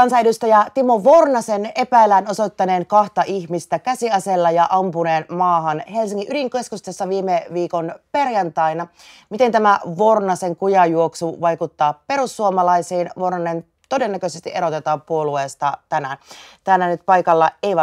Kansanedustaja Timo Vornasen epäillään osoittaneen kahta ihmistä käsiasella ja ampuneen maahan Helsingin ydinkeskustessa viime viikon perjantaina. Miten tämä Vornasen kujajuoksu vaikuttaa perussuomalaisiin? Vornanen todennäköisesti erotetaan puolueesta tänään. Tänään nyt paikalla Eeva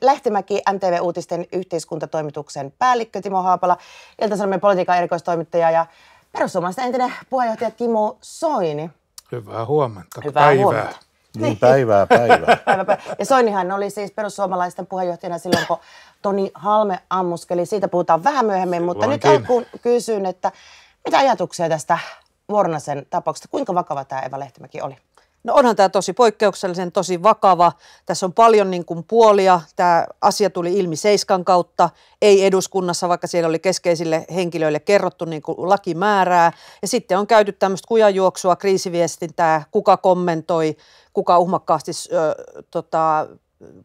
Lehtimäki, MTV Uutisten yhteiskuntatoimituksen päällikkö Timo Haapala, Ilta-Sanomien politiikan erikoistoimittaja ja perussuomalaisten entinen puheenjohtaja Timo Soini. Hyvää huomenta. Hyvää Päivää. huomenta. Niin, päivää, päivää. päivää, Ja Soinihan oli siis perussuomalaisten puheenjohtajana silloin, kun Toni Halme ammuskeli. Siitä puhutaan vähän myöhemmin, mutta Vankin. nyt alkuun kysyn, että mitä ajatuksia tästä Vuornasen tapauksesta? Kuinka vakava tämä Eva Lehtimäki oli? No onhan tämä tosi poikkeuksellisen, tosi vakava. Tässä on paljon niin kuin puolia. Tämä asia tuli ilmi Seiskan kautta, ei eduskunnassa, vaikka siellä oli keskeisille henkilöille kerrottu niin kuin lakimäärää. Ja sitten on käyty tämmöistä kujajuoksua, kriisiviestintää, kuka kommentoi, kuka uhmakkaasti ö, tota,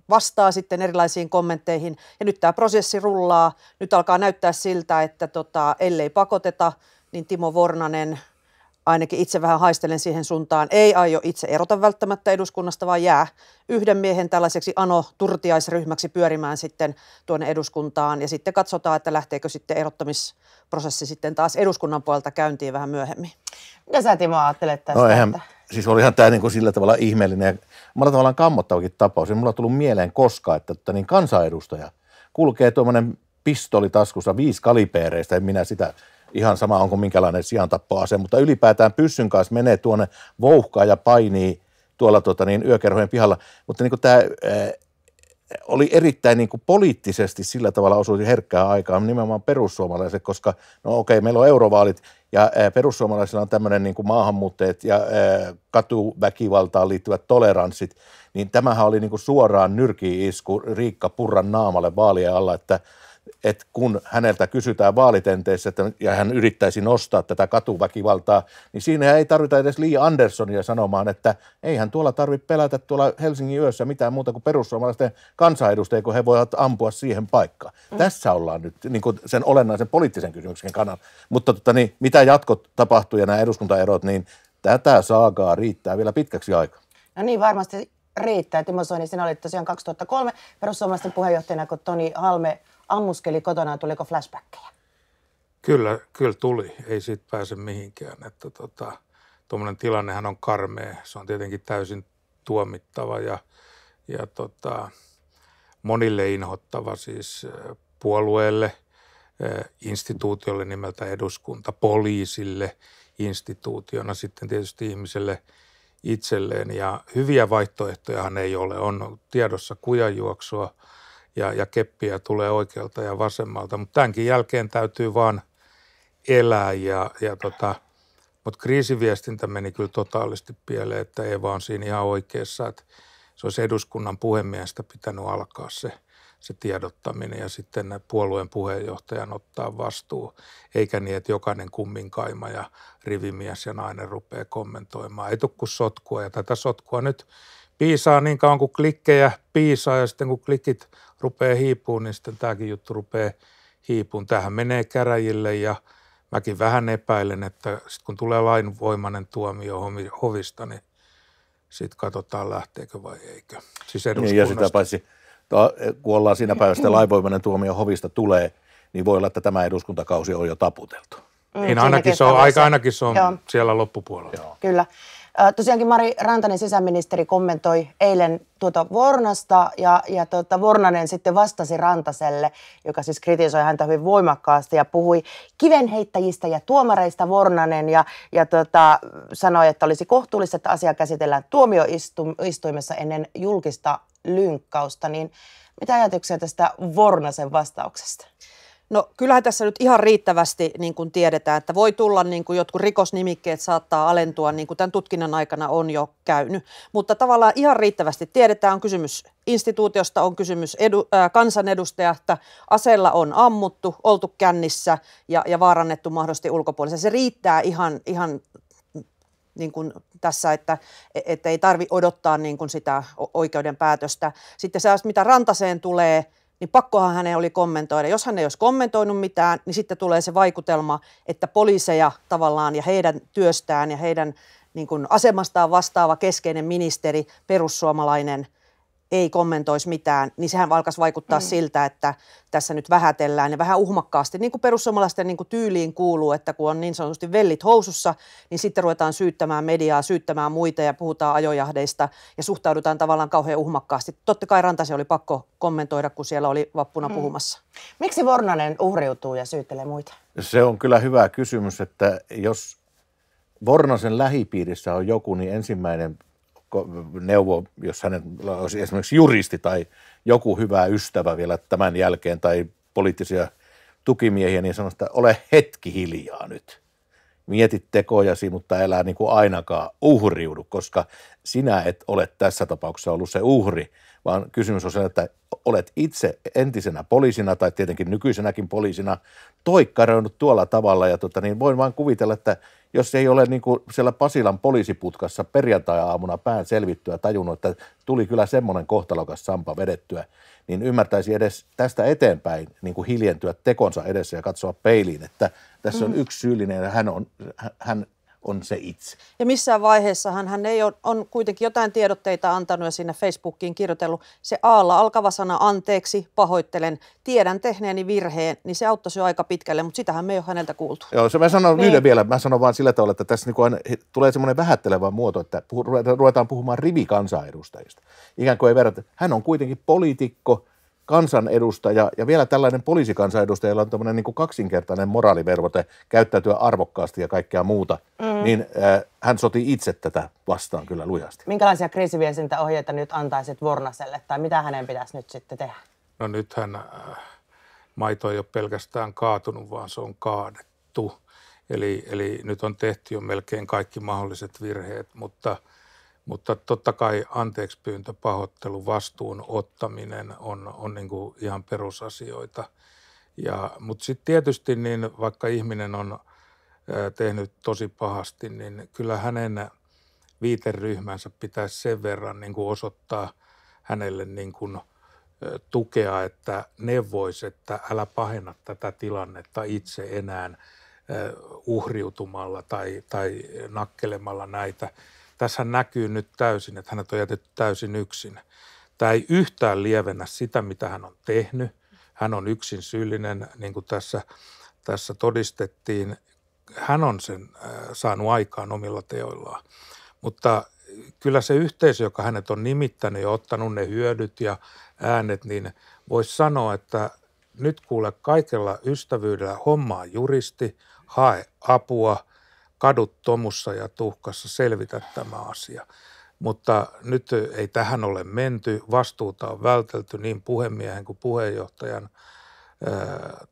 vastaa sitten erilaisiin kommentteihin. Ja nyt tämä prosessi rullaa. Nyt alkaa näyttää siltä, että tota, ellei pakoteta, niin Timo Vornanen ainakin itse vähän haistelen siihen suuntaan, ei aio itse erota välttämättä eduskunnasta, vaan jää yhden miehen tällaiseksi ano-turtiaisryhmäksi pyörimään sitten tuonne eduskuntaan ja sitten katsotaan, että lähteekö sitten erottamisprosessi sitten taas eduskunnan puolelta käyntiin vähän myöhemmin. Mitä sä Timo ajattelet tästä? No eihän, että... siis olihan tämä niin kuin sillä tavalla ihmeellinen ja mulla tavallaan kammottavakin tapaus. Ei mulla tullut mieleen koskaan, että, että tota niin kansanedustaja kulkee tuommoinen pistoli taskussa viisi kalipeereistä, en minä sitä ihan sama onko minkälainen sijantappoase, mutta ylipäätään pyssyn kanssa menee tuonne vouhkaa ja painii tuolla tuota, niin yökerhojen pihalla. Mutta niin tämä eh, oli erittäin niin kuin poliittisesti sillä tavalla osuisi herkkää aikaa nimenomaan perussuomalaiset, koska no okei, meillä on eurovaalit ja eh, perussuomalaisilla on tämmöinen niin maahanmuuttajat ja eh, katuväkivaltaan liittyvät toleranssit, niin tämähän oli niin kuin suoraan nyrkiisku Riikka Purran naamalle vaalien alla, että että kun häneltä kysytään vaalitenteissä että, ja hän yrittäisi nostaa tätä katuväkivaltaa, niin siinä ei tarvita edes Lee Andersonia sanomaan, että eihän tuolla tarvitse pelätä tuolla Helsingin yössä mitään muuta kuin perussuomalaisten kansanedustajia, kun he voivat ampua siihen paikkaan. Mm. Tässä ollaan nyt niin kuin sen olennaisen poliittisen kysymyksen kannalta. Mutta totta, niin, mitä jatkot tapahtuu ja nämä eduskuntaerot, niin tätä saagaa riittää vielä pitkäksi aikaa. No niin, varmasti riittää. Timo Soini, sinä olit tosiaan 2003 perussuomalaisten puheenjohtajana, kun Toni Halme ammuskeli kotona, tuliko flashbackkejä? Kyllä, kyllä tuli. Ei siitä pääse mihinkään. Että tota, tuommoinen tilannehan on karmea. Se on tietenkin täysin tuomittava ja, ja tota, monille inhottava siis puolueelle, instituutiolle nimeltä eduskunta, poliisille instituutiona, sitten tietysti ihmiselle itselleen. Ja hyviä vaihtoehtojahan ei ole. On tiedossa kujanjuoksua, ja, ja keppiä tulee oikealta ja vasemmalta. Mutta tämänkin jälkeen täytyy vaan elää ja, ja tota, mutta kriisiviestintä meni kyllä totaalisti pieleen, että ei vaan siinä ihan oikeassa, että se olisi eduskunnan puhemiestä pitänyt alkaa se, se tiedottaminen ja sitten puolueen puheenjohtajan ottaa vastuu, eikä niin, että jokainen kumminkaima ja rivimies ja nainen rupeaa kommentoimaan. Ei tukku sotkua ja tätä sotkua nyt piisaa niin kauan kuin klikkejä piisaa ja sitten kun klikit rupeaa hiipuun, niin sitten tämäkin juttu rupeaa hiipuun. Tähän menee käräjille ja mäkin vähän epäilen, että sit kun tulee lainvoimainen tuomio hovista, niin sitten katsotaan lähteekö vai eikö. Siis niin, ja sitä paitsi, e, kun ollaan siinä päivässä, että lainvoimainen tuomio hovista tulee, niin voi olla, että tämä eduskuntakausi on jo taputeltu. Mm, niin ainakin se on, aika ainakin se on Joo. siellä loppupuolella. Joo. Kyllä. Tosiaankin Mari Rantanen sisäministeri kommentoi eilen tuota Vornasta ja, ja tuota Vornanen sitten vastasi Rantaselle, joka siis kritisoi häntä hyvin voimakkaasti ja puhui kivenheittäjistä ja tuomareista Vornanen ja, ja tuota, sanoi, että olisi kohtuullista, että asia käsitellään tuomioistuimessa ennen julkista lynkkausta. Niin mitä ajatuksia tästä Vornasen vastauksesta? No kyllähän tässä nyt ihan riittävästi niin kuin tiedetään, että voi tulla niin kuin jotkut rikosnimikkeet saattaa alentua, niin kuin tämän tutkinnan aikana on jo käynyt. Mutta tavallaan ihan riittävästi tiedetään, on kysymys instituutiosta, on kysymys edu, äh, kansanedustajasta, aseella on ammuttu, oltu kännissä ja, ja vaarannettu mahdollisesti ulkopuolisen. Se riittää ihan, ihan niin kuin tässä, että, että ei tarvi odottaa niin kuin sitä oikeuden päätöstä. Sitten se, mitä rantaseen tulee – niin pakkohan hänen oli kommentoida. Jos hän ei olisi kommentoinut mitään, niin sitten tulee se vaikutelma, että poliiseja tavallaan ja heidän työstään ja heidän niin kuin asemastaan vastaava keskeinen ministeri, perussuomalainen – ei kommentoisi mitään, niin sehän alkaisi vaikuttaa mm. siltä, että tässä nyt vähätellään ja vähän uhmakkaasti, niin kuin perussuomalaisten niin kuin tyyliin kuuluu, että kun on niin sanotusti vellit housussa, niin sitten ruvetaan syyttämään mediaa, syyttämään muita ja puhutaan ajojahdeista ja suhtaudutaan tavallaan kauhean uhmakkaasti. Totta kai Rantasen oli pakko kommentoida, kun siellä oli vappuna mm. puhumassa. Miksi Vornanen uhriutuu ja syyttelee muita? Se on kyllä hyvä kysymys, että jos Vornasen lähipiirissä on joku, niin ensimmäinen neuvo, jos hänen olisi esimerkiksi juristi tai joku hyvä ystävä vielä tämän jälkeen tai poliittisia tukimiehiä, niin sanoisi, että ole hetki hiljaa nyt. Mieti tekojasi, mutta älä niin kuin ainakaan uhriudu, koska sinä et ole tässä tapauksessa ollut se uhri, vaan kysymys on se, että olet itse entisenä poliisina tai tietenkin nykyisenäkin poliisina toikkaroinut tuolla tavalla ja tota, niin voin vain kuvitella, että jos ei ole niin kuin siellä Pasilan poliisiputkassa perjantai-aamuna pään selvittyä tajunnut, että tuli kyllä semmoinen kohtalokas sampa vedettyä, niin ymmärtäisi edes tästä eteenpäin niin kuin hiljentyä tekonsa edessä ja katsoa peiliin, että tässä on mm-hmm. yksi syyllinen ja hän, on, hän on se itse. Ja missään vaiheessa hän ei ole, on kuitenkin jotain tiedotteita antanut ja siinä Facebookiin kirjoitellut. Se aalla alkava sana anteeksi, pahoittelen, tiedän tehneeni virheen, niin se auttaisi jo aika pitkälle, mutta sitähän me ei ole häneltä kuultu. Joo, se mä sanon niin. yhden vielä, mä sanon vaan sillä tavalla, että tässä niinku aina, tulee semmoinen vähättelevä muoto, että puh- ruvetaan puhumaan rivikansanedustajista. Ikään kuin ei verrata, hän on kuitenkin poliitikko, kansanedustaja ja vielä tällainen jolla on tämmöinen niin kaksinkertainen moraalivervote käyttäytyä arvokkaasti ja kaikkea muuta, mm. niin äh, hän soti itse tätä vastaan kyllä lujasti. Minkälaisia kriisiviestintäohjeita nyt antaisit Vornaselle tai mitä hänen pitäisi nyt sitten tehdä? No nythän äh, maito ei ole pelkästään kaatunut, vaan se on kaadettu. Eli, eli nyt on tehty jo melkein kaikki mahdolliset virheet, mutta – mutta totta kai anteeksi pyyntö, pahoittelu, vastuun ottaminen on, on niin kuin ihan perusasioita. Ja, mutta sitten tietysti niin vaikka ihminen on tehnyt tosi pahasti, niin kyllä hänen viiteryhmänsä pitäisi sen verran niin kuin osoittaa hänelle niin kuin tukea, että neuvoisi, että älä pahenna tätä tilannetta itse enää uhriutumalla tai, tai nakkelemalla näitä – tässä näkyy nyt täysin, että hänet on jätetty täysin yksin. Tämä ei yhtään lievennä sitä, mitä hän on tehnyt. Hän on yksin syyllinen, niin kuin tässä, tässä todistettiin. Hän on sen äh, saanut aikaan omilla teoillaan. Mutta kyllä se yhteisö, joka hänet on nimittänyt ja ottanut ne hyödyt ja äänet, niin voisi sanoa, että nyt kuule kaikella ystävyydellä hommaa juristi, hae apua – kadut tomussa ja tuhkassa selvitä tämä asia. Mutta nyt ei tähän ole menty. Vastuuta on vältelty niin puhemiehen kuin puheenjohtajan äh,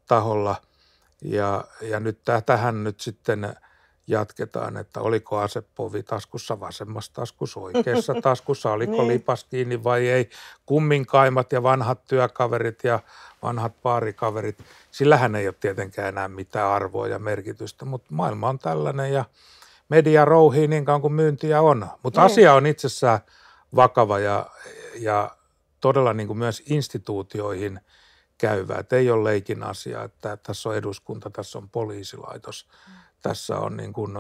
taholla. Ja, ja nyt tähän nyt sitten – jatketaan, että oliko asepovi taskussa vasemmassa taskussa, oikeassa taskussa, oliko niin. lipas kiinni vai ei. Kumminkaimat ja vanhat työkaverit ja vanhat paarikaverit, sillähän ei ole tietenkään enää mitään arvoa ja merkitystä, mutta maailma on tällainen ja media rouhii niin kauan kuin myyntiä on. Mutta niin. asia on itsessään vakava ja, ja todella niin kuin myös instituutioihin käyvää. Et ei ole leikin asia, että tässä on eduskunta, tässä on poliisilaitos. Mm tässä on niin kuin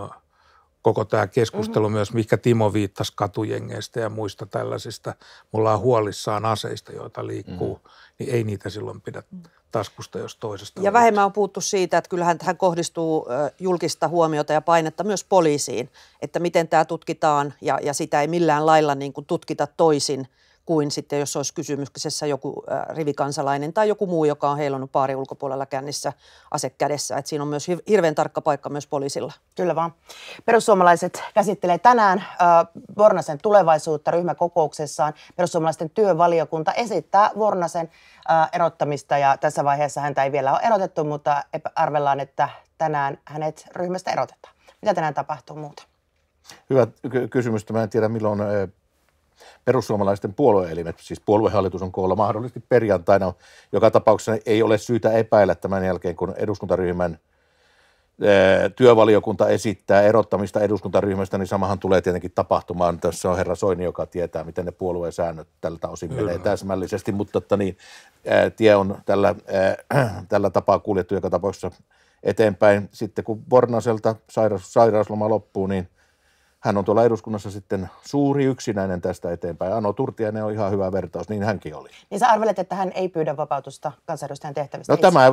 koko tämä keskustelu mm-hmm. myös, mikä Timo viittasi katujengeistä ja muista tällaisista. Mulla on huolissaan aseista, joita liikkuu, mm-hmm. niin ei niitä silloin pidä mm. taskusta jos toisesta. Ja vähemmän on puhuttu siitä, että kyllähän tähän kohdistuu julkista huomiota ja painetta myös poliisiin, että miten tämä tutkitaan ja, ja sitä ei millään lailla niin kuin tutkita toisin – kuin sitten jos olisi kysymyksessä joku äh, rivikansalainen tai joku muu, joka on heilonnut paari ulkopuolella kännissä ase kädessä. Et siinä on myös hirveän tarkka paikka myös poliisilla. Kyllä vaan. Perussuomalaiset käsittelee tänään äh, Vornasen tulevaisuutta ryhmäkokouksessaan. Perussuomalaisten työvaliokunta esittää Vornasen äh, erottamista ja tässä vaiheessa häntä ei vielä ole erotettu, mutta arvellaan, että tänään hänet ryhmästä erotetaan. Mitä tänään tapahtuu muuta? Hyvä kysymys. Mä en tiedä, milloin äh, perussuomalaisten puolueelimet, siis puoluehallitus on koolla mahdollisesti perjantaina, joka tapauksessa ei ole syytä epäillä tämän jälkeen, kun eduskuntaryhmän työvaliokunta esittää erottamista eduskuntaryhmästä, niin samahan tulee tietenkin tapahtumaan. Tässä on herra Soini, joka tietää, miten ne puolueen säännöt tältä osin Kyllä. menee täsmällisesti, mutta että niin, tie on tällä, tällä tapaa kuljettu joka tapauksessa eteenpäin. Sitten kun Vornaselta sairaus, sairausloma loppuu, niin hän on tuolla eduskunnassa sitten suuri yksinäinen tästä eteenpäin. Ano Turtiainen on ihan hyvä vertaus, niin hänkin oli. Niin sä arvelet, että hän ei pyydä vapautusta kansanedustajan tehtävistä? No itse. tämä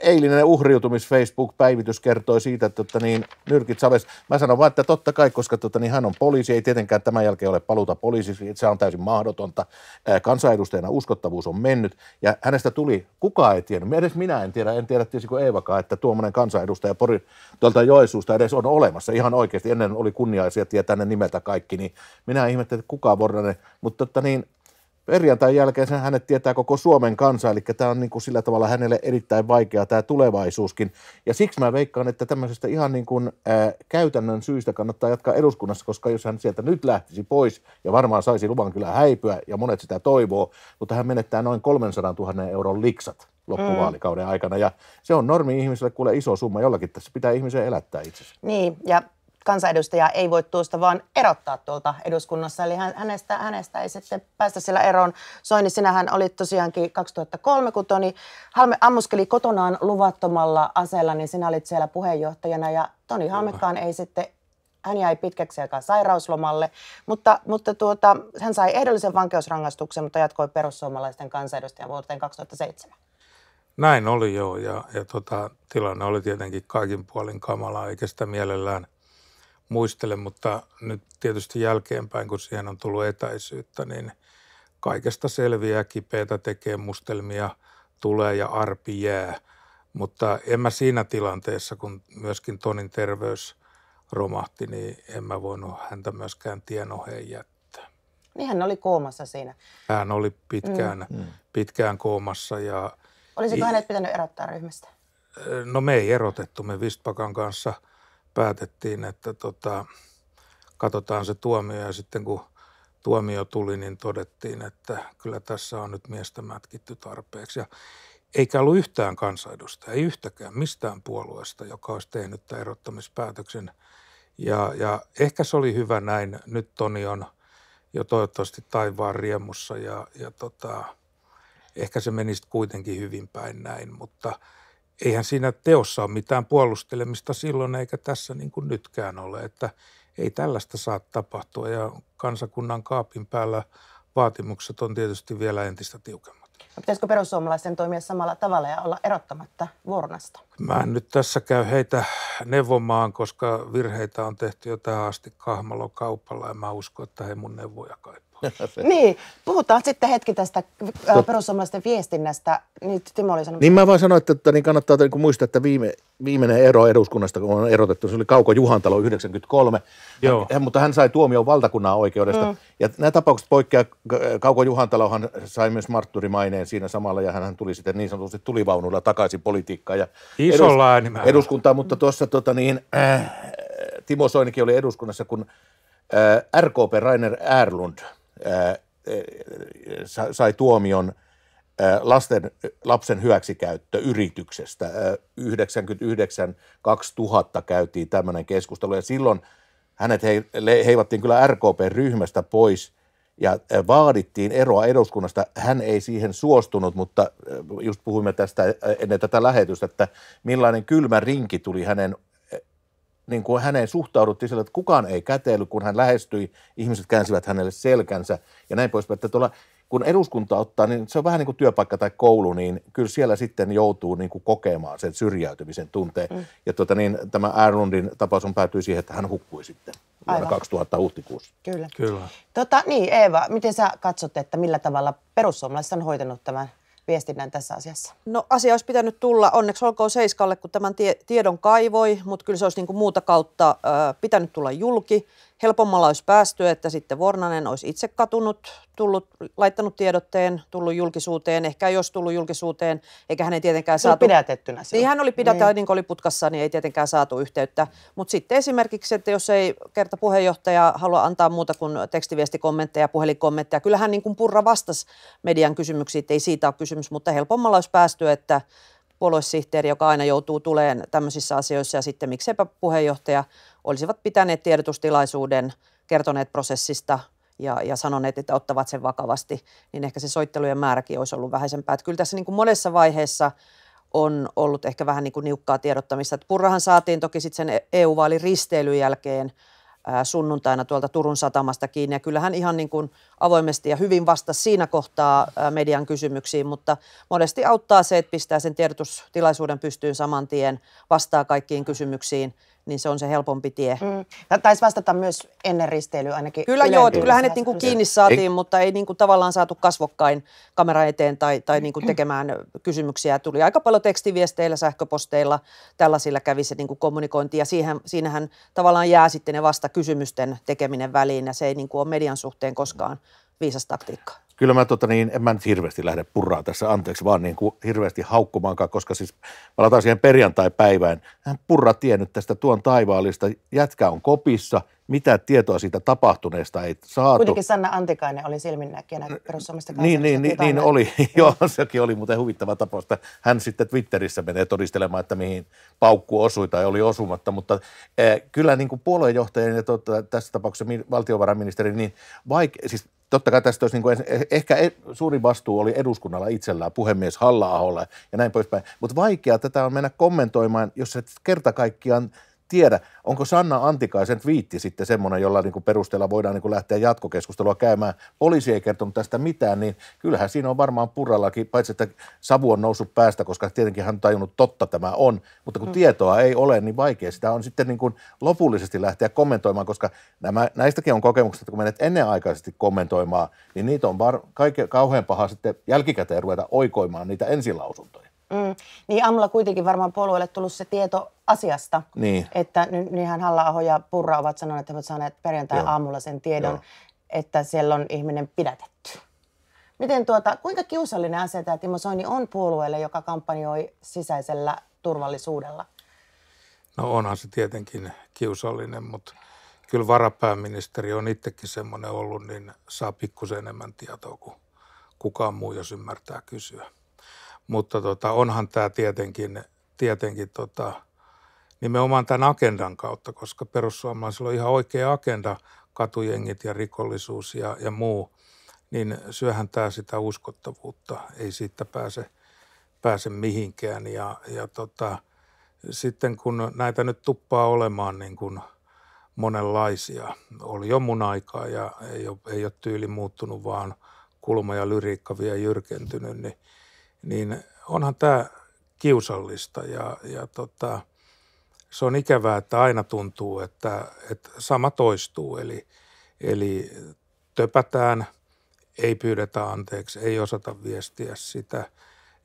eilinen uhriutumis Facebook-päivitys kertoi siitä, että totta niin, nyrkit saves. Mä sanon vaan, että totta kai, koska totta niin, hän on poliisi, ei tietenkään tämän jälkeen ole paluta poliisi, se on täysin mahdotonta. Kansanedustajana uskottavuus on mennyt ja hänestä tuli, kuka ei tiennyt, edes minä en tiedä, en tiedä tiesikö Eevakaan, että tuommoinen kansanedustaja Porin tuolta Joesuusta edes on olemassa ihan oikeasti. Ennen oli kunnia ja tietää ne nimeltä kaikki, niin minä ihmettelen että kuka on mutta että niin, perjantain jälkeen sen hänet tietää koko Suomen kansa, eli tämä on niin kuin sillä tavalla hänelle erittäin vaikea tämä tulevaisuuskin. Ja siksi mä veikkaan, että tämmöisestä ihan niin kuin, ää, käytännön syystä kannattaa jatkaa eduskunnassa, koska jos hän sieltä nyt lähtisi pois ja varmaan saisi luvan kyllä häipyä ja monet sitä toivoo, mutta hän menettää noin 300 000 euron liksat loppuvaalikauden aikana. Ja se on normi ihmiselle kuule iso summa jollakin. Tässä pitää ihmisen elättää itsensä. Niin, ja kansanedustajaa ei voi tuosta vaan erottaa tuolta eduskunnassa. Eli hänestä, hänestä ei sitten päästä sillä eroon. Soini, sinähän oli tosiaankin 2003, kun Toni Halme ammuskeli kotonaan luvattomalla aseella, niin sinä olit siellä puheenjohtajana ja Toni Halmekaan ei sitten hän jäi pitkäksi aikaa sairauslomalle, mutta, mutta tuota, hän sai ehdollisen vankeusrangaistuksen, mutta jatkoi perussuomalaisten kansanedustajan vuoteen 2007. Näin oli joo, ja, ja tota, tilanne oli tietenkin kaikin puolin kamala, eikä sitä mielellään muistele, mutta nyt tietysti jälkeenpäin, kun siihen on tullut etäisyyttä, niin kaikesta selviää, kipeätä tekee, mustelmia tulee ja arpi jää. Mutta en mä siinä tilanteessa, kun myöskin Tonin terveys romahti, niin en mä voinut häntä myöskään oheen jättää. Niin hän oli koomassa siinä. Hän oli pitkään, mm. mm. pitkään koomassa ja... Olisiko I... hänet pitänyt erottaa ryhmästä? No me ei erotettu, me Vistpakan kanssa – päätettiin, että tota, katsotaan se tuomio ja sitten kun tuomio tuli, niin todettiin, että kyllä tässä on nyt miestä mätkitty tarpeeksi. Ja eikä ollut yhtään kansanedusta, ei yhtäkään mistään puolueesta, joka olisi tehnyt tämän erottamispäätöksen. Ja, ja ehkä se oli hyvä näin. Nyt Toni on jo toivottavasti taivaan riemussa ja, ja tota, ehkä se menisi kuitenkin hyvin päin näin, mutta – eihän siinä teossa ole mitään puolustelemista silloin eikä tässä niin kuin nytkään ole, että ei tällaista saa tapahtua ja kansakunnan kaapin päällä vaatimukset on tietysti vielä entistä tiukemmat. No, pitäisikö perussuomalaisten toimia samalla tavalla ja olla erottamatta Vornasta? Mä en nyt tässä käy heitä neuvomaan, koska virheitä on tehty jo tähän asti kahmalokaupalla ja mä uskon, että he mun neuvoja kaipaa. niin, puhutaan sitten hetki tästä äh, to... perussuomalaisten viestinnästä. Niin, Timo oli sanonut. Niin mä vaan sanoin, että, että niin kannattaa niin muistaa, että viime, viimeinen ero eduskunnasta, kun on erotettu, se oli Kauko Juhantalo 93, Joo. Hän, mutta hän sai tuomion valtakunnan oikeudesta. Mm. Ja nämä tapaukset poikkeaa, Kauko Juhantalohan sai myös martturimaineen siinä samalla, ja hän tuli sitten niin sanotusti tulivaunulla takaisin politiikkaan ja Isolla edus, Eduskuntaa, mutta tuossa tota niin, äh, Timo Soinikin oli eduskunnassa, kun äh, RKP Rainer Erlund – sai tuomion lasten, lapsen hyväksikäyttö yrityksestä 99-2000 käytiin tämmöinen keskustelu ja silloin hänet heivattiin kyllä RKP-ryhmästä pois ja vaadittiin eroa eduskunnasta. Hän ei siihen suostunut, mutta just puhuimme tästä ennen tätä lähetystä, että millainen kylmä rinki tuli hänen niin kuin häneen suhtauduttiin sillä, että kukaan ei käteily, kun hän lähestyi, ihmiset käänsivät hänelle selkänsä ja näin poispäin. Että tuolla, kun eduskunta ottaa, niin se on vähän niin kuin työpaikka tai koulu, niin kyllä siellä sitten joutuu niin kuin kokemaan sen syrjäytymisen tunteen. Mm. Ja tuota niin, tämä Ärlundin tapaus on päätyi siihen, että hän hukkui sitten Aivan. 2000 huhtikuussa. Kyllä. kyllä. Tota, niin Eeva, miten sä katsot, että millä tavalla perussuomalaiset on hoitanut tämän viestinnän tässä asiassa? No asia olisi pitänyt tulla, onneksi olkoon Seiskalle, kun tämän tie- tiedon kaivoi, mutta kyllä se olisi niin kuin muuta kautta ö, pitänyt tulla julki helpommalla olisi päästy, että sitten Vornanen olisi itse katunut, tullut, laittanut tiedotteen, tullut julkisuuteen, ehkä jos tullut julkisuuteen, eikä hänen tietenkään saatu... pidätettynä silloin. Niin hän oli pidätetty, niin. niin oli putkassa, niin ei tietenkään saatu yhteyttä. Mutta sitten esimerkiksi, että jos ei kerta puheenjohtaja halua antaa muuta kuin tekstiviestikommentteja, puhelinkommentteja, kyllähän niin kuin Purra vastasi median kysymyksiin, ei siitä ole kysymys, mutta helpommalla olisi päästy, että puoluesihteeri, joka aina joutuu tuleen tämmöisissä asioissa ja sitten mikseipä puheenjohtaja olisivat pitäneet tiedotustilaisuuden, kertoneet prosessista ja, ja sanoneet, että ottavat sen vakavasti, niin ehkä se soittelujen määräkin olisi ollut vähäisempää. Että kyllä tässä niin kuin monessa vaiheessa on ollut ehkä vähän niin kuin niukkaa tiedottamista. Että Purrahan saatiin toki sitten sen EU-vaalin risteilyn jälkeen sunnuntaina tuolta Turun satamasta kiinni. Ja kyllähän ihan niin kuin avoimesti ja hyvin vasta siinä kohtaa median kysymyksiin, mutta monesti auttaa se, että pistää sen tiedotustilaisuuden pystyyn saman tien, vastaa kaikkiin kysymyksiin – niin se on se helpompi tie. Mm. Taisi vastata myös ennen risteilyä ainakin. Kyllä joo, että kyllä hänet niinku kiinni saatiin, ei. mutta ei niinku tavallaan saatu kasvokkain kamera eteen tai, tai niinku mm. tekemään kysymyksiä. Tuli aika paljon tekstiviesteillä, sähköposteilla, tällaisilla kävi se niinku kommunikointi ja siihen, siinähän tavallaan jää sitten ne vasta kysymysten tekeminen väliin ja se ei niinku ole median suhteen koskaan viisas taktiikka kyllä mä, tota, niin, en mä nyt hirveästi lähde purraa tässä, anteeksi, vaan niin kuin hirveästi haukkumaankaan, koska siis palataan siihen perjantai-päivään. Hän purra tiennyt tästä tuon taivaallista, jätkä on kopissa, mitä tietoa siitä tapahtuneesta ei saatu. Kuitenkin Sanna Antikainen oli silminnäkijänä perussuomesta Niin, niin, niin, niin oli. Joo, sekin oli muuten huvittava tapaus, että hän sitten Twitterissä menee todistelemaan, että mihin paukku osui tai oli osumatta. Mutta eh, kyllä niin kuin puoluejohtajien ja tota, tässä tapauksessa valtiovarainministeri, niin vaikea, siis totta kai tästä olisi niin kuin, eh, ehkä e-, suuri vastuu oli eduskunnalla itsellään, puhemies halla ja näin poispäin. Mutta vaikea tätä on mennä kommentoimaan, jos et kerta kaikkiaan – tiedä, onko Sanna Antikaisen viitti sitten semmoinen, jolla niin kuin perusteella voidaan niin kuin lähteä jatkokeskustelua käymään. Poliisi ei kertonut tästä mitään, niin kyllähän siinä on varmaan purrallakin, paitsi että savu on noussut päästä, koska tietenkin hän on tajunnut totta tämä on, mutta kun mm. tietoa ei ole, niin vaikea sitä on sitten niin kuin lopullisesti lähteä kommentoimaan, koska nämä, näistäkin on kokemukset, että kun menet ennenaikaisesti kommentoimaan, niin niitä on var, kaike, kauhean paha sitten jälkikäteen ruveta oikoimaan niitä ensilausuntoja. Mm. Niin aamulla kuitenkin varmaan puolueelle tullut se tieto asiasta, niin. että ny, nyhän halla ja Purra ovat sanoneet, että he ovat saaneet perjantai-aamulla sen tiedon, Joo. että siellä on ihminen pidätetty. Miten tuota, kuinka kiusallinen asia tämä Timo Soini on puolueelle, joka kampanjoi sisäisellä turvallisuudella? No onhan se tietenkin kiusallinen, mutta kyllä varapääministeri on itsekin semmoinen ollut, niin saa pikkusen enemmän tietoa kuin kukaan muu, jos ymmärtää kysyä. Mutta tota, onhan tämä tietenkin, tietenkin tota, nimenomaan tämän agendan kautta, koska perussuomalaisilla on ihan oikea agenda, katujengit ja rikollisuus ja, ja muu, niin syöhän tämä sitä uskottavuutta. Ei siitä pääse, pääse mihinkään. Ja, ja tota, sitten kun näitä nyt tuppaa olemaan niin kuin monenlaisia, oli jo mun aikaa ja ei ole, ei ole tyyli muuttunut, vaan kulma ja lyriikka vielä jyrkentynyt, niin – niin onhan tämä kiusallista ja, ja tota, se on ikävää, että aina tuntuu, että, että sama toistuu. Eli, eli töpätään, ei pyydetä anteeksi, ei osata viestiä sitä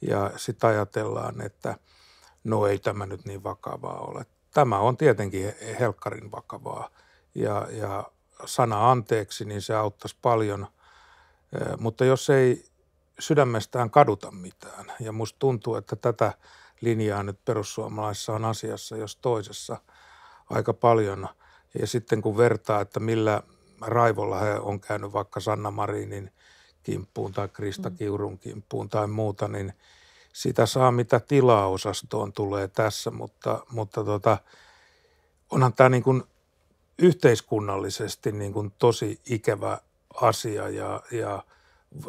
ja sitten ajatellaan, että no ei tämä nyt niin vakavaa ole. Tämä on tietenkin helkkarin vakavaa ja, ja sana anteeksi, niin se auttaisi paljon, mutta jos ei sydämestään kaduta mitään. Ja musta tuntuu, että tätä linjaa nyt perussuomalaisissa on asiassa, jos toisessa aika paljon. Ja sitten kun vertaa, että millä raivolla he on käynyt vaikka Sanna Marinin kimppuun tai Krista mm. Kiurun kimppuun tai muuta, niin sitä saa mitä tilaa osastoon tulee tässä, mutta, mutta tota, onhan tämä niin kuin yhteiskunnallisesti niin kuin tosi ikävä asia ja, ja –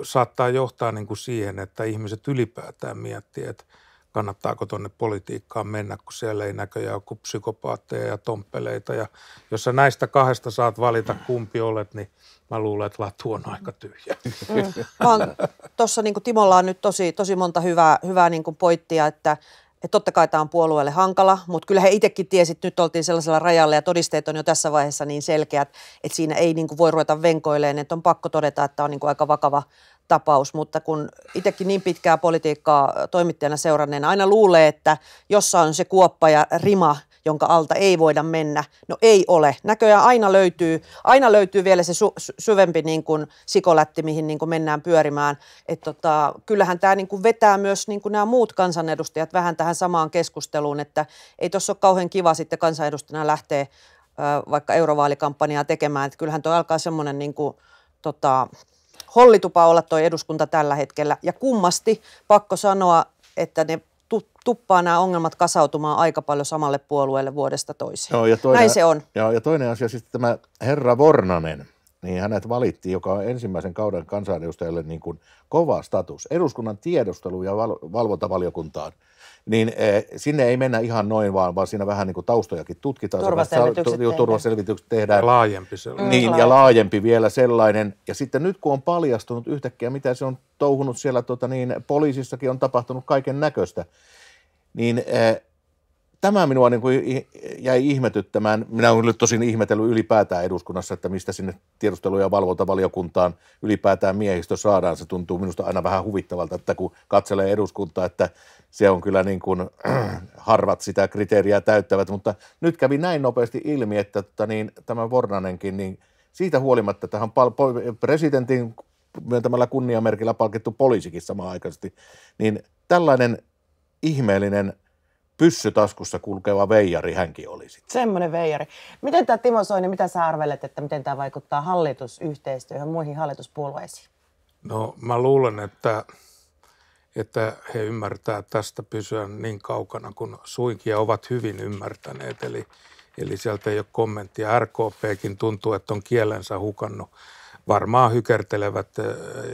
saattaa johtaa niin kuin siihen, että ihmiset ylipäätään miettii, että kannattaako tuonne politiikkaan mennä, kun siellä ei näköjään ole kuin psykopaatteja ja tomppeleita. Ja jos sä näistä kahdesta saat valita, kumpi olet, niin mä luulen, että latu on aika tyhjä. Mm. Tuossa niin Timolla on nyt tosi, tosi monta hyvää, hyvää niin kuin pointtia, että, että totta kai tämä on puolueelle hankala, mutta kyllä he itsekin tiesi, että nyt oltiin sellaisella rajalla ja todisteet on jo tässä vaiheessa niin selkeät, että siinä ei niin kuin voi ruveta venkoilemaan, että on pakko todeta, että tämä on niin kuin aika vakava tapaus, mutta kun itsekin niin pitkää politiikkaa toimittajana seuranneena aina luulee, että jossa on se kuoppa ja rima – jonka alta ei voida mennä. No ei ole. Näköjään aina löytyy, aina löytyy vielä se su- syvempi niin kuin sikolätti, mihin niin kuin mennään pyörimään. Et tota, kyllähän tämä niin kuin vetää myös niin kuin nämä muut kansanedustajat vähän tähän samaan keskusteluun, että ei tuossa ole kauhean kiva sitten kansanedustajana lähteä vaikka eurovaalikampanjaa tekemään. Et kyllähän tuo alkaa semmoinen niin kuin, tota, hollitupa olla tuo eduskunta tällä hetkellä. Ja kummasti pakko sanoa, että ne tuppaa nämä ongelmat kasautumaan aika paljon samalle puolueelle vuodesta toiseen. Joo, ja toinen, Näin se on. Joo, ja toinen asia sitten siis tämä herra Vornanen, niin hänet valittiin, joka on ensimmäisen kauden kansanedustajalle niin kuin kova status eduskunnan tiedustelu- ja val- valvontavaliokuntaan – niin e, sinne ei mennä ihan noin vaan, vaan siinä vähän niin kuin taustojakin tutkitaan. Turvaselvitykset, tehdään. turvaselvitykset tehdään. Laajempi sellainen. Mm, niin, ja laajempi vielä sellainen. Ja sitten nyt kun on paljastunut yhtäkkiä, mitä se on touhunut siellä, tota niin, poliisissakin on tapahtunut kaiken näköistä, niin e, – tämä minua niin kuin jäi ihmetyttämään. Minä olen nyt tosin ihmetellyt ylipäätään eduskunnassa, että mistä sinne tiedustelu- ja valvontavaliokuntaan ylipäätään miehistö saadaan. Se tuntuu minusta aina vähän huvittavalta, että kun katselee eduskuntaa, että se on kyllä niin kuin, harvat sitä kriteeriä täyttävät. Mutta nyt kävi näin nopeasti ilmi, että tota niin, tämä Vornanenkin, niin siitä huolimatta tähän presidentin myöntämällä kunniamerkillä palkittu poliisikin samaan aikaisesti, niin tällainen ihmeellinen – pyssytaskussa kulkeva veijari hänkin oli sitten. Semmoinen veijari. Miten tämä Timo Soini, mitä sä arvelet, että miten tämä vaikuttaa hallitusyhteistyöhön muihin hallituspuolueisiin? No mä luulen, että, että he ymmärtää tästä pysyä niin kaukana kuin suinkin ja ovat hyvin ymmärtäneet. Eli, eli sieltä ei ole kommenttia. RKPkin tuntuu, että on kielensä hukannut. Varmaan hykertelevät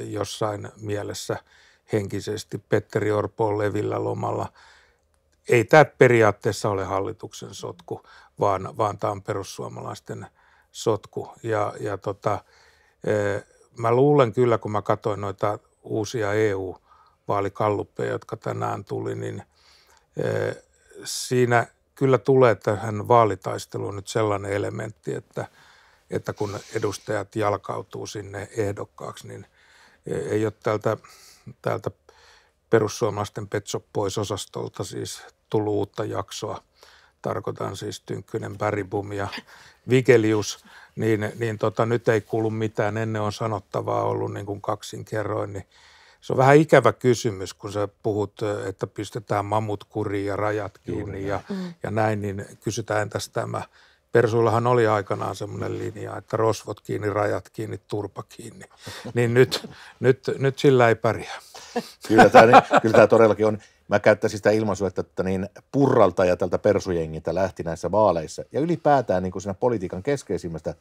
jossain mielessä henkisesti. Petteri Orpo on levillä lomalla – ei tämä periaatteessa ole hallituksen sotku, vaan, vaan tämä on perussuomalaisten sotku. Ja, ja tota, e, mä luulen kyllä, kun mä katsoin noita uusia EU-vaalikalluppeja, jotka tänään tuli, niin e, siinä kyllä tulee tähän vaalitaisteluun nyt sellainen elementti, että, että kun edustajat jalkautuu sinne ehdokkaaksi, niin e, ei ole tältä, tältä perussuomalaisten Petsop pois osastolta siis tullut uutta jaksoa. Tarkoitan siis Tynkkynen, Bäribum ja Vigelius. Niin, niin tota, nyt ei kuulu mitään, ennen on sanottavaa ollut niin kuin kaksin kerroin, niin se on vähän ikävä kysymys, kun sä puhut, että pistetään mamut kuriin ja rajat kiinni ja, mm. ja näin, niin kysytään tästä tämä. Persuillahan oli aikanaan semmoinen mm. linja, että rosvot kiinni, rajat kiinni, turpa kiinni. Niin nyt, nyt, nyt sillä ei pärjää. Kyllä tämä, niin, kyllä tämä todellakin on mä käyttäisin sitä ilmaisua, että, että niin purralta ja tältä persujengiltä lähti näissä vaaleissa. Ja ylipäätään niin kuin siinä politiikan keskeisimmästä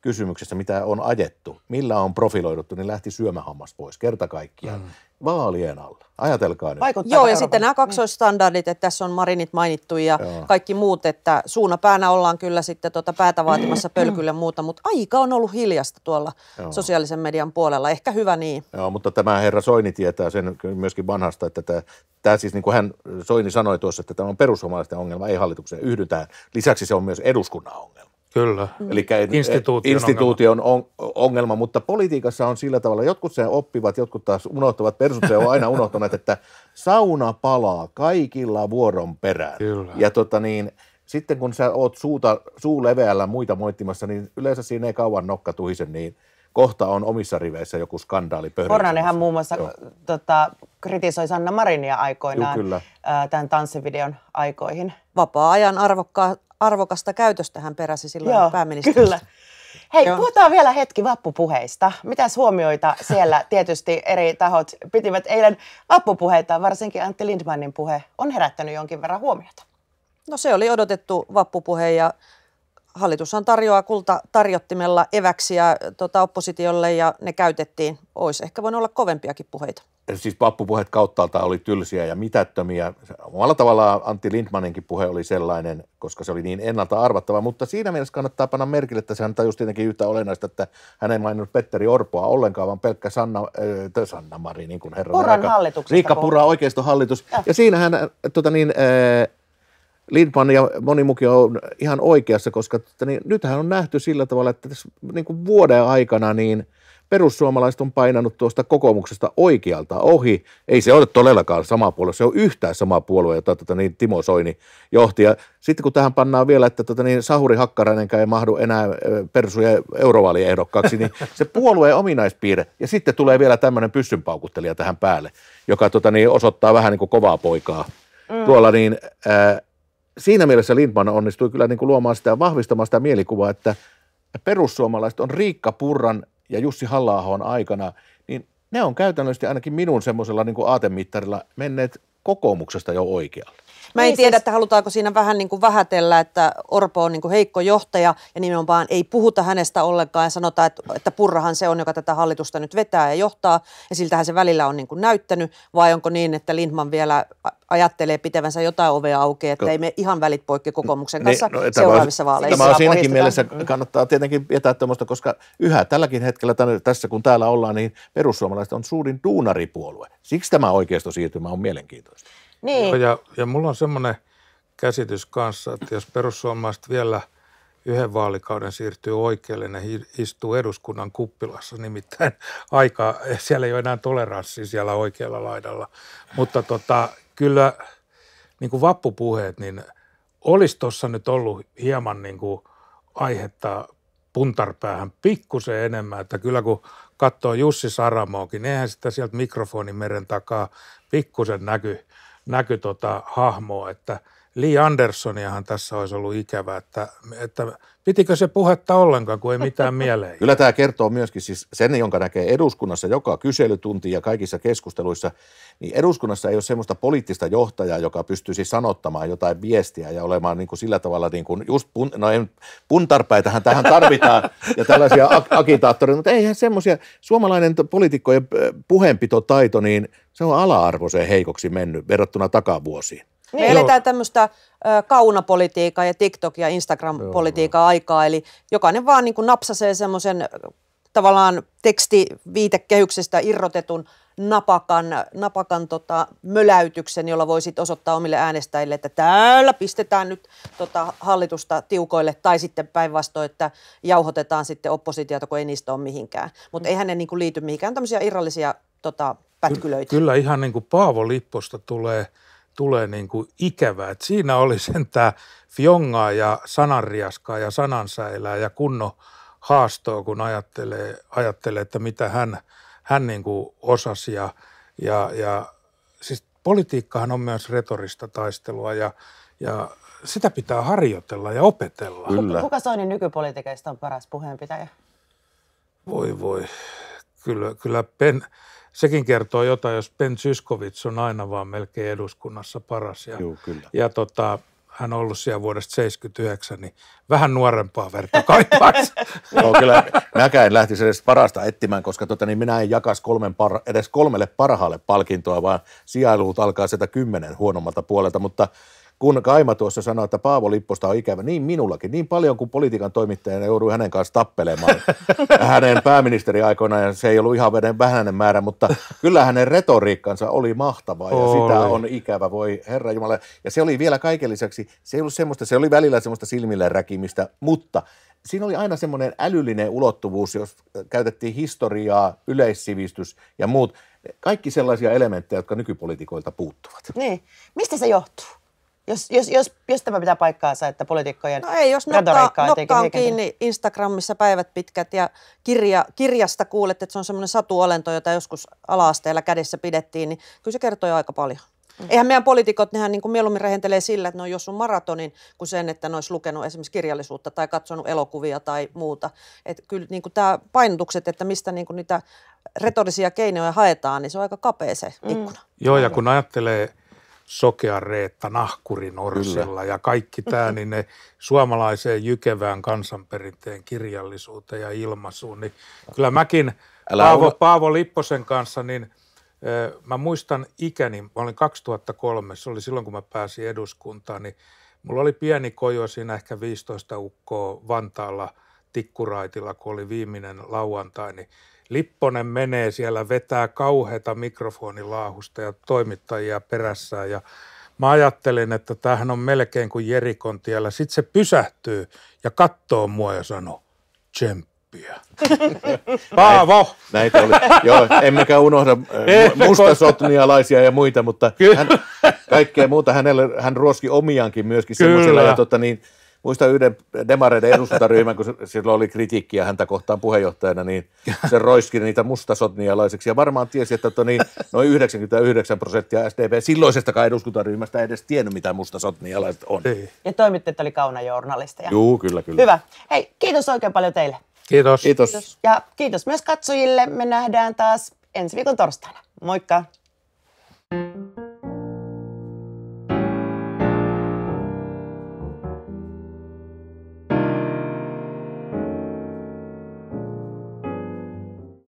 kysymyksessä, mitä on ajettu, millä on profiloiduttu, niin lähti syömähammas pois kerta kaikkiaan. Mm. Vaalien alla. Ajatelkaa nyt. Vaikuttaa Joo, ja sitten nämä mm. kaksoistandardit, että tässä on marinit mainittu ja Joo. kaikki muut, että suunapäänä ollaan kyllä sitten tuota päätä vaatimassa mm. pölkylle muuta, mutta aika on ollut hiljasta tuolla Joo. sosiaalisen median puolella. Ehkä hyvä niin. Joo, mutta tämä herra Soini tietää sen myöskin vanhasta, että tämä, tämä siis niin kuin hän Soini sanoi tuossa, että tämä on perussuomalaisten ongelma, ei hallituksen. Yhdytään. Lisäksi se on myös eduskunnan ongelma. Kyllä, mm. Eli eh, instituution, ongelma. On, ongelma, mutta politiikassa on sillä tavalla, jotkut sen oppivat, jotkut taas unohtavat, persut se on aina unohtanut, että sauna palaa kaikilla vuoron perään. Kyllä. Ja tota niin, sitten kun sä oot suuta, suu leveällä muita moittimassa, niin yleensä siinä ei kauan nokka tuhise, niin kohta on omissa riveissä joku skandaali pöydässä. Pornanenhan muun muassa tota, kritisoi Sanna Marinia aikoinaan Joo, kyllä. tämän tanssivideon aikoihin. Vapaa-ajan arvokkaa arvokasta käytöstä hän peräsi silloin Joo, pääministeristä. Kyllä. Hei, Joo. puhutaan vielä hetki vappupuheista. Mitäs huomioita siellä tietysti eri tahot pitivät eilen vappupuheita, varsinkin Antti Lindmanin puhe on herättänyt jonkin verran huomiota. No se oli odotettu vappupuhe ja hallitushan tarjoaa kulta tarjottimella eväksiä tota, oppositiolle ja ne käytettiin. Olisi ehkä voinut olla kovempiakin puheita. Siis pappupuheet kauttaalta oli tylsiä ja mitättömiä. Omalla tavallaan Antti Lindmanenkin puhe oli sellainen, koska se oli niin ennalta arvattava, mutta siinä mielessä kannattaa panna merkille, että sehän tajusi tietenkin yhtä olennaista, että hän ei maininnut Petteri Orpoa ollenkaan, vaan pelkkä Sanna, äh, Sanna Mari, niin kuin herra. Purran Riikka Pura, oikeistohallitus. Ja äh. Ja siinähän äh, tota niin, äh, Lindman ja moni muki on ihan oikeassa, koska että niin, nythän on nähty sillä tavalla, että tässä niin kuin vuoden aikana niin perussuomalaiset on painanut tuosta kokoomuksesta oikealta ohi. Ei se ole todellakaan sama puolue, se on yhtään sama puolue, jota tota, niin, Timo Soini johti. Ja sitten kun tähän pannaan vielä, että tota, niin, Sahuri Hakkarainenkaan ei mahdu enää persujen eurovaaliehdokkaaksi, niin se puolueen ominaispiirre. Ja sitten tulee vielä tämmöinen pyssynpaukuttelija tähän päälle, joka tota, niin, osoittaa vähän niin kuin kovaa poikaa. Mm. Tuolla niin... Äh, siinä mielessä Lindman onnistui kyllä niin kuin luomaan sitä ja vahvistamaan sitä mielikuvaa, että perussuomalaiset on Riikka Purran ja Jussi halla aikana, niin ne on käytännössä ainakin minun semmoisella niin kuin aatemittarilla menneet kokoomuksesta jo oikealle. Mä en niin, tiedä, siis... että halutaanko siinä vähän niin kuin vähätellä, että Orpo on niin kuin heikko johtaja ja nimenomaan ei puhuta hänestä ollenkaan ja sanota, että, että Purrahan se on, joka tätä hallitusta nyt vetää ja johtaa ja siltähän se välillä on niin kuin näyttänyt vai onko niin, että Lindman vielä ajattelee pitävänsä jotain ovea auki, että no. ei me ihan välit poikki kokoomuksen niin, kanssa niin, no, seuraavissa vaaleissa. Tämä on siinäkin mielessä kannattaa tietenkin jättää tämmöistä, koska yhä tälläkin hetkellä tämän, tässä kun täällä ollaan, niin perussuomalaiset on suurin duunaripuolue. Siksi tämä oikeistosiirtymä on mielenkiintoista. Niin. Joo, ja, ja mulla on semmoinen käsitys kanssa, että jos perussuomalaiset vielä yhden vaalikauden siirtyy oikealle, ne istuu eduskunnan kuppilassa nimittäin aika, siellä ei ole enää toleranssia siellä oikealla laidalla. Mutta tota, kyllä niin kuin vappupuheet, niin olisi tuossa nyt ollut hieman niin kuin aihetta puntarpäähän pikkusen enemmän, että kyllä kun katsoo Jussi Saramoakin, niin eihän sitä sieltä mikrofonin meren takaa pikkusen näky näky tota hahmoa, että Lee Andersoniahan tässä olisi ollut ikävä, että, että pitikö se puhetta ollenkaan, kun ei mitään mieleen. Kyllä tämä kertoo myöskin siis sen, jonka näkee eduskunnassa joka kyselytunti ja kaikissa keskusteluissa, niin eduskunnassa ei ole semmoista poliittista johtajaa, joka pystyisi sanottamaan jotain viestiä ja olemaan niin kuin sillä tavalla niin kuin just, pun, no en, puntarpäitähän tähän tarvitaan ja tällaisia agitaattoreita, mutta eihän semmoisia, suomalainen poliitikkojen puheenpitotaito, niin se on ala-arvoisen heikoksi mennyt verrattuna takavuosiin. Niin. Me eletään tämmöistä kaunapolitiikkaa ja TikTok- ja Instagram-politiikaa aikaa, eli jokainen vaan niin kuin napsasee semmoisen tavallaan tekstiviitekehyksestä irrotetun napakan, napakan tota, möläytyksen, jolla voi sitten osoittaa omille äänestäjille, että täällä pistetään nyt tota, hallitusta tiukoille tai sitten päinvastoin, että jauhotetaan sitten oppositiota, kun ei niistä ole mihinkään. Mutta eihän ne niin liity mihinkään tämmöisiä irrallisia tota, pätkylöitä. Kyllä ihan niin kuin Paavo Lipposta tulee – tulee niin kuin ikävää. Et siinä oli sentään fjongaa ja sananriaskaa ja sanansäilää ja kunno haastoa, kun ajattelee, ajattelee että mitä hän, hän niin kuin osasi. Ja, ja, ja siis politiikkahan on myös retorista taistelua ja, ja sitä pitää harjoitella ja opetella. Kyllä. Kuka Soinin nykypolitiikeista on paras puheenpitäjä? Voi voi kyllä, kyllä Pen, sekin kertoo jotain, jos Ben Syskovits on aina vaan melkein eduskunnassa paras. Ja, Joo, kyllä. ja tota, hän on ollut siellä vuodesta 79, niin vähän nuorempaa verta kaipaisi. Joo, kyllä mäkään lähtisi edes parasta etsimään, koska tota, niin minä en jakas kolmen par- edes kolmelle parhaalle palkintoa, vaan sijailuut alkaa sieltä kymmenen huonommalta puolelta, mutta – kun Kaima tuossa sanoi, että Paavo Lipposta on ikävä, niin minullakin, niin paljon kuin politiikan toimittajana joudui hänen kanssa tappelemaan hänen pääministeriaikoina, ja se ei ollut ihan vähäinen määrä, mutta kyllä hänen retoriikkansa oli mahtavaa, ja oli. sitä on ikävä, voi herra Jumala. Ja se oli vielä kaiken lisäksi, se ei ollut semmoista, se oli välillä semmoista silmille räkimistä, mutta siinä oli aina semmoinen älyllinen ulottuvuus, jos käytettiin historiaa, yleissivistys ja muut, kaikki sellaisia elementtejä, jotka nykypolitiikoilta puuttuvat. Niin, mistä se johtuu? Jos, jos, jos, jos tämä pitää paikkaansa, että poliitikkojen No ei, jos nokkaa, nokka on kiinni Instagramissa päivät pitkät ja kirja, kirjasta kuulet, että se on semmoinen satuolento, jota joskus alaasteella kädessä pidettiin, niin kyllä se kertoo jo aika paljon. Mm. Eihän meidän poliitikot, nehän niin kuin mieluummin rehentelee sillä, että ne on jossun maratonin, kuin sen, että ne olisi lukenut esimerkiksi kirjallisuutta tai katsonut elokuvia tai muuta. Et kyllä niin kuin tämä painotukset, että mistä niin kuin niitä retorisia keinoja haetaan, niin se on aika kapea se mm. ikkuna. Mm. Joo, ja kun ajattelee Sokea Reetta nahkurin Kyllä. ja kaikki tämä, niin ne suomalaiseen jykevään kansanperinteen kirjallisuuteen ja ilmaisuun. Niin kyllä mäkin Älä Paavo, ole. Paavo Lipposen kanssa, niin mä muistan ikäni, mä olin 2003, se oli silloin kun mä pääsin eduskuntaan, niin mulla oli pieni kojo siinä ehkä 15 ukkoa Vantaalla tikkuraitilla, kun oli viimeinen lauantai, niin Lipponen menee siellä, vetää kauheita mikrofonilaahusta ja toimittajia perässään ja mä ajattelin, että tämähän on melkein kuin Jerikon tiellä. Sitten se pysähtyy ja katsoo mua ja sanoo, tsemppiä. Paavo! Näitä, oli. Joo, emmekä unohda äh, mustasotnialaisia ja muita, mutta hän, kaikkea muuta hänelle, hän ruoski omiankin myöskin semmoisella. Ja tota niin, muista yhden demareiden eduskuntaryhmän, kun silloin oli kritiikkiä häntä kohtaan puheenjohtajana, niin se roiski niitä mustasotnialaiseksi Ja varmaan tiesi, että toni, tota niin, noin 99 prosenttia SDP silloisestakaan eduskuntaryhmästä ei edes tiennyt, mitä mustasotnialaiset on. Niin. Ja toimittajat oli journalisteja. Juu, kyllä, kyllä. Hyvä. Hei, kiitos oikein paljon teille. Kiitos. kiitos. kiitos. Ja kiitos myös katsojille. Me nähdään taas ensi viikon torstaina. Moikka! thank you